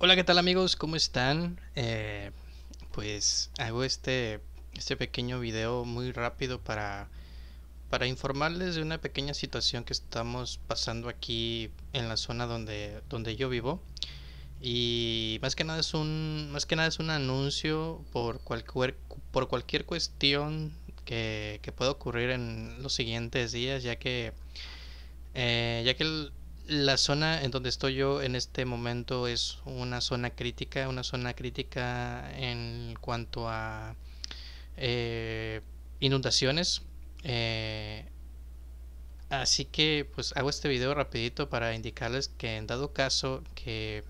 Hola, ¿qué tal amigos? ¿Cómo están? Eh, pues hago este, este pequeño video muy rápido para, para informarles de una pequeña situación que estamos pasando aquí en la zona donde, donde yo vivo. Y más que nada es un, más que nada es un anuncio por cualquier, por cualquier cuestión que, que pueda ocurrir en los siguientes días, ya que, eh, ya que el, la zona en donde estoy yo en este momento es una zona crítica, una zona crítica en cuanto a eh, inundaciones. Eh, así que pues hago este video rapidito para indicarles que en dado caso que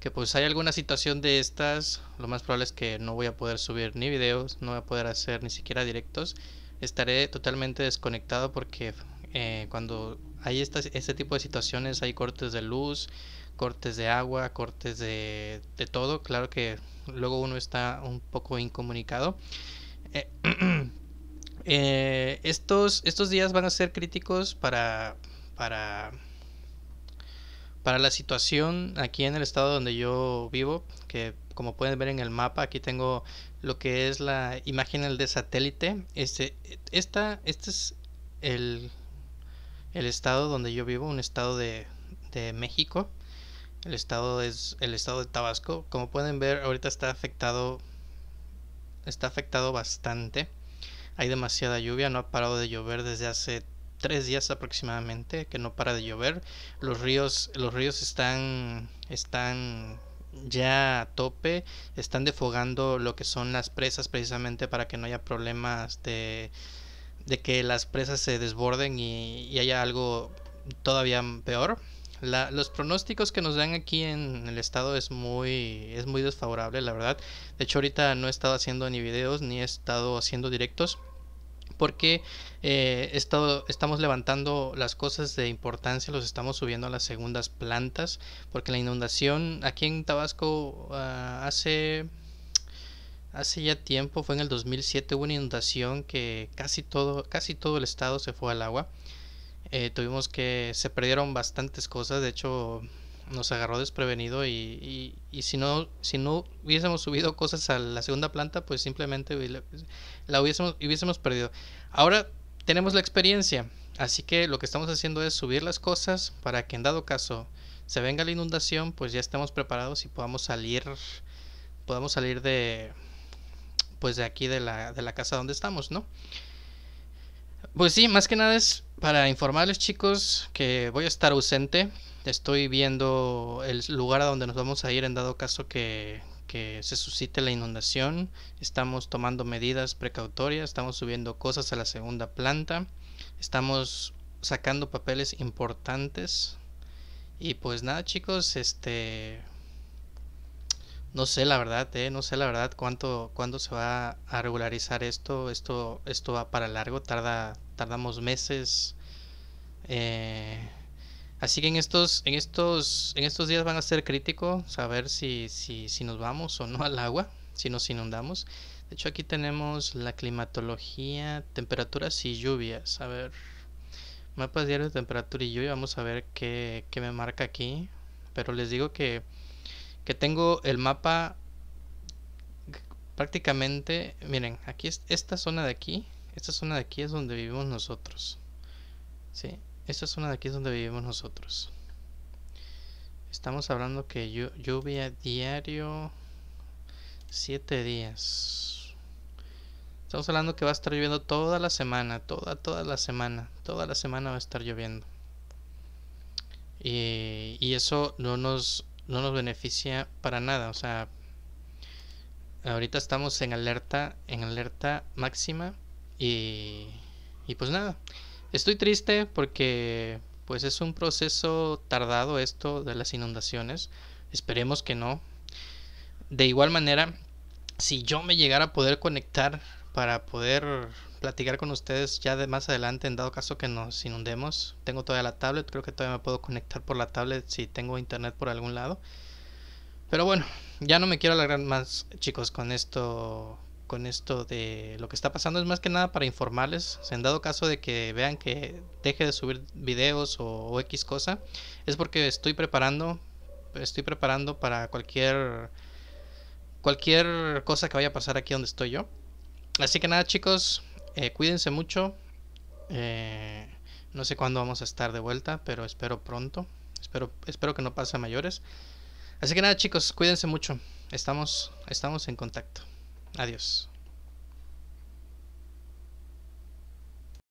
que pues hay alguna situación de estas, lo más probable es que no voy a poder subir ni videos, no voy a poder hacer ni siquiera directos. Estaré totalmente desconectado porque eh, cuando hay este tipo de situaciones, hay cortes de luz, cortes de agua, cortes de, todo. Claro que luego uno está un poco incomunicado. Eh, eh, estos, estos días van a ser críticos para, para, para la situación aquí en el estado donde yo vivo, que como pueden ver en el mapa, aquí tengo lo que es la imagen del de satélite. Este, esta, este es el el estado donde yo vivo, un estado de, México. El estado es el estado de Tabasco. Como pueden ver, ahorita está afectado está afectado bastante. Hay demasiada lluvia, no ha parado de llover desde hace tres días aproximadamente, que no para de llover. Los ríos, los ríos están, están ya a tope, están defogando lo que son las presas precisamente para que no haya problemas de de que las presas se desborden y, haya algo todavía peor. los pronósticos que nos dan aquí en el estado es muy, es muy desfavorable, la verdad. De hecho, ahorita no he estado haciendo ni videos ni he estado haciendo directos porque eh, estamos levantando las cosas de importancia, los estamos subiendo a las segundas plantas, porque la inundación aquí en Tabasco ah, hace Hace ya tiempo, fue en el 2007, hubo una inundación que casi todo, casi todo el estado se fue al agua. Eh, tuvimos que, se perdieron bastantes cosas, de hecho nos agarró desprevenido y, si, no, si no hubiésemos subido cosas a la segunda planta, pues simplemente la hubiésemos, hubiésemos perdido. Ahora tenemos la experiencia, así que lo que estamos haciendo es subir las cosas para que en dado caso se venga la inundación, pues ya estamos preparados y podamos salir, podamos salir de, pues de aquí de la, de la casa donde estamos, ¿no? Pues sí, más que nada es para informarles chicos que voy a estar ausente. Estoy viendo el lugar a donde nos vamos a ir en dado caso que, que se suscite la inundación. Estamos tomando medidas precautorias, estamos subiendo cosas a la segunda planta, estamos sacando papeles importantes. Y pues nada chicos, este no sé la verdad, eh, no sé la verdad cuánto, cuándo se va a regularizar esto. Esto, esto va para largo, tarda, tardamos meses. Eh, así que en estos, en estos, en estos días van a ser críticos saber si, si, si nos vamos o no al agua, si nos inundamos. De hecho aquí tenemos la climatología, temperaturas y lluvias. A ver, mapas diarios de temperatura y lluvia. Vamos a ver qué, qué me marca aquí. Pero les digo que que tengo el mapa prácticamente, miren, aquí esta zona de aquí, esta zona de aquí es donde vivimos nosotros. Sí, esta zona de aquí es donde vivimos nosotros. Estamos hablando que lluvia diario Siete días. Estamos hablando que va a estar lloviendo toda la semana, toda toda la semana, toda la semana va a estar lloviendo. y eso no nos no nos beneficia para nada. O sea, ahorita estamos en alerta, en alerta máxima y, y pues nada. Estoy triste porque pues es un proceso tardado esto de las inundaciones. Esperemos que no. De igual manera, si yo me llegara a poder conectar para poder platicar con ustedes ya de más adelante en dado caso que nos inundemos. Tengo todavía la tablet, creo que todavía me puedo conectar por la tablet si tengo internet por algún lado. Pero bueno, ya no me quiero alargar más, chicos, con esto con esto de lo que está pasando es más que nada para informarles. En dado caso de que vean que deje de subir videos o, o, X cosa, es porque estoy preparando, estoy preparando para cualquier cualquier cosa que vaya a pasar aquí donde estoy yo. Así que nada, chicos, eh, cuídense mucho. Eh, no sé cuándo vamos a estar de vuelta, pero espero pronto. Espero, espero que no pase mayores. Así que nada, chicos, cuídense mucho. Estamos, estamos en contacto. Adiós.